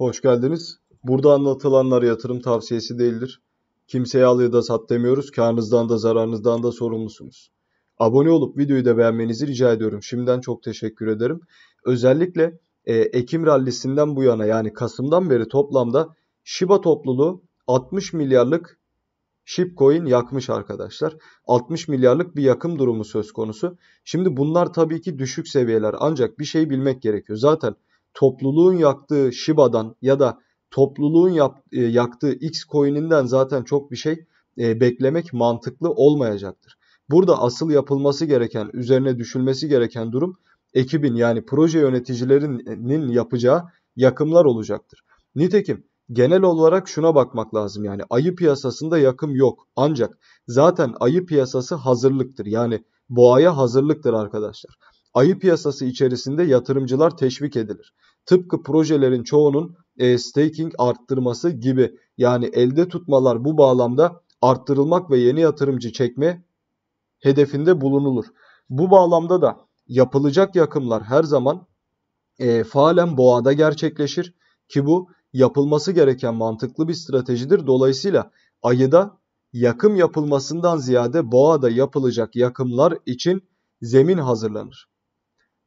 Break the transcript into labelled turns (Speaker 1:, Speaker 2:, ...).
Speaker 1: Hoş geldiniz. Burada anlatılanlar yatırım tavsiyesi değildir. Kimseye al ya da sat demiyoruz. Karnınızdan da zararınızdan da sorumlusunuz. Abone olup videoyu da beğenmenizi rica ediyorum. Şimdiden çok teşekkür ederim. Özellikle e, Ekim rallisinden bu yana yani Kasım'dan beri toplamda Shiba topluluğu 60 milyarlık Shipcoin yakmış arkadaşlar. 60 milyarlık bir yakım durumu söz konusu. Şimdi bunlar tabii ki düşük seviyeler ancak bir şey bilmek gerekiyor. Zaten topluluğun yaktığı Shiba'dan ya da topluluğun yap, e, yaktığı X coin'inden zaten çok bir şey e, beklemek mantıklı olmayacaktır. Burada asıl yapılması gereken, üzerine düşülmesi gereken durum ekibin yani proje yöneticilerinin yapacağı yakımlar olacaktır. Nitekim genel olarak şuna bakmak lazım yani ayı piyasasında yakım yok. Ancak zaten ayı piyasası hazırlıktır. Yani boğaya hazırlıktır arkadaşlar ayı piyasası içerisinde yatırımcılar teşvik edilir. Tıpkı projelerin çoğunun e, staking arttırması gibi yani elde tutmalar bu bağlamda arttırılmak ve yeni yatırımcı çekme hedefinde bulunulur. Bu bağlamda da yapılacak yakımlar her zaman e, falen boğada gerçekleşir ki bu yapılması gereken mantıklı bir stratejidir. Dolayısıyla ayıda yakım yapılmasından ziyade boğada yapılacak yakımlar için zemin hazırlanır.